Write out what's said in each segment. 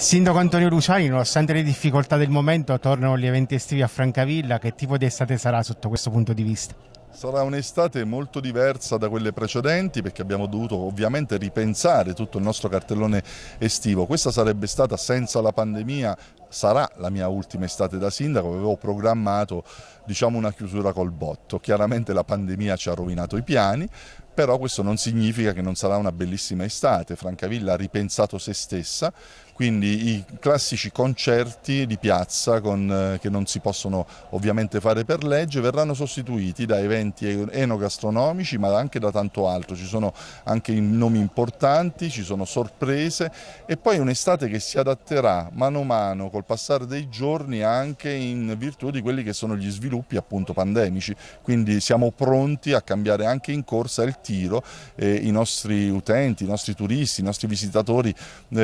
Sindaco Antonio Luciani, nonostante le difficoltà del momento, tornano gli eventi estivi a Francavilla. Che tipo di estate sarà sotto questo punto di vista? Sarà un'estate molto diversa da quelle precedenti perché abbiamo dovuto ovviamente ripensare tutto il nostro cartellone estivo. Questa sarebbe stata senza la pandemia sarà la mia ultima estate da sindaco, avevo programmato diciamo, una chiusura col botto. Chiaramente la pandemia ci ha rovinato i piani, però questo non significa che non sarà una bellissima estate, Francavilla ha ripensato se stessa, quindi i classici concerti di piazza con, eh, che non si possono ovviamente fare per legge verranno sostituiti da eventi enogastronomici ma anche da tanto altro, ci sono anche nomi importanti, ci sono sorprese e poi un'estate che si adatterà mano a mano col passare dei giorni anche in virtù di quelli che sono gli sviluppi appunto pandemici, quindi siamo pronti a cambiare anche in corsa il tiro, eh, i nostri utenti, i nostri turisti, i nostri visitatori eh,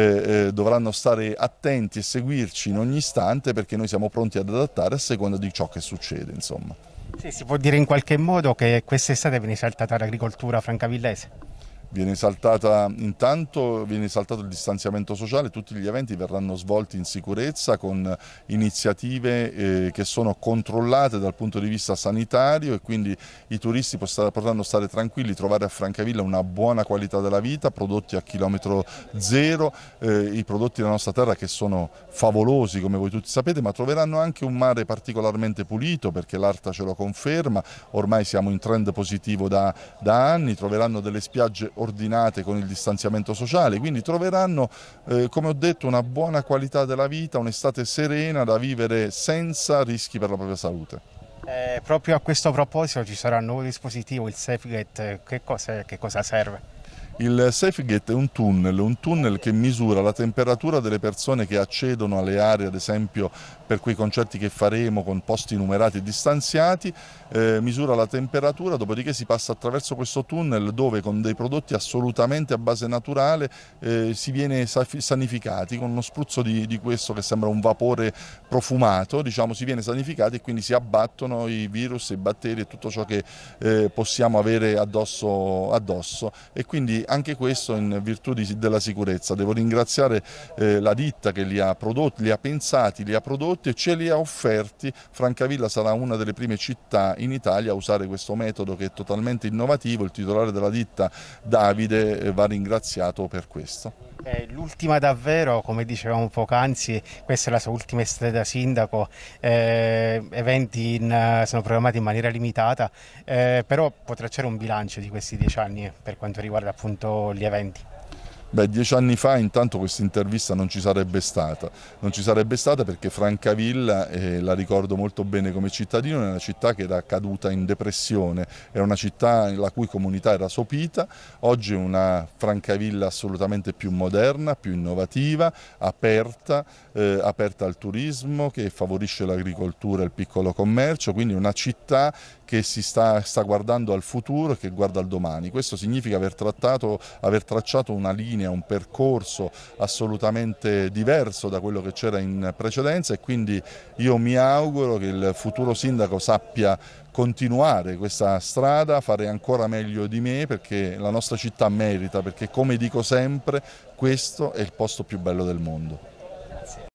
eh, dovranno stare attenti e seguirci in ogni istante perché noi siamo pronti ad adattare a seconda di ciò che succede. Insomma. Sì, si può dire in qualche modo che quest'estate viene saltata l'agricoltura francavillese? Viene, saltata, intanto, viene saltato il distanziamento sociale, tutti gli eventi verranno svolti in sicurezza con iniziative eh, che sono controllate dal punto di vista sanitario e quindi i turisti potranno stare tranquilli, trovare a Francavilla una buona qualità della vita, prodotti a chilometro zero, eh, i prodotti della nostra terra che sono favolosi come voi tutti sapete, ma troveranno anche un mare particolarmente pulito perché l'Arta ce lo conferma, ormai siamo in trend positivo da, da anni, troveranno delle spiagge ordinate con il distanziamento sociale, quindi troveranno, eh, come ho detto, una buona qualità della vita, un'estate serena da vivere senza rischi per la propria salute. Eh, proprio a questo proposito ci sarà un nuovo dispositivo, il SafeGate, che che cosa serve? Il SafeGate è un tunnel, un tunnel che misura la temperatura delle persone che accedono alle aree, ad esempio per quei concerti che faremo con posti numerati e distanziati, eh, misura la temperatura, dopodiché si passa attraverso questo tunnel dove con dei prodotti assolutamente a base naturale eh, si viene sanificati, con uno spruzzo di, di, questo che sembra un vapore profumato, diciamo, si viene sanificati e quindi si abbattono i virus, i batteri e tutto ciò che eh, possiamo avere addosso, addosso. e quindi anche questo in virtù di, della sicurezza. Devo ringraziare eh, la ditta che li ha prodotti, li ha pensati, li ha prodotti e ce li ha offerti. Francavilla sarà una delle prime città in Italia a usare questo metodo che è totalmente innovativo. Il titolare della ditta Davide eh, va ringraziato per questo. Eh, l'ultima davvero, come dicevamo poc'anzi, questa è la sua ultima estate da sindaco, eh, eventi in, eh, sono programmati in maniera limitata, eh, però potrà c'era un bilancio di questi dieci anni per quanto riguarda appunto gli eventi. Beh, dieci anni fa intanto questa intervista non ci sarebbe stata, non ci sarebbe stata perché Francavilla, eh, la ricordo molto bene come cittadino, è una città che era caduta in depressione, era una città la cui comunità era sopita, oggi è una Francavilla assolutamente più moderna, più innovativa, aperta, eh, aperta al turismo, che favorisce l'agricoltura e il piccolo commercio, quindi una città che si sta, sta guardando al futuro e che guarda al domani. Questo significa aver, trattato, aver tracciato una linea linea, un percorso assolutamente diverso da quello che c'era in precedenza e quindi io mi auguro che il futuro sindaco sappia continuare questa strada, fare ancora meglio di me perché la nostra città merita, perché come dico sempre questo è il posto più bello del mondo.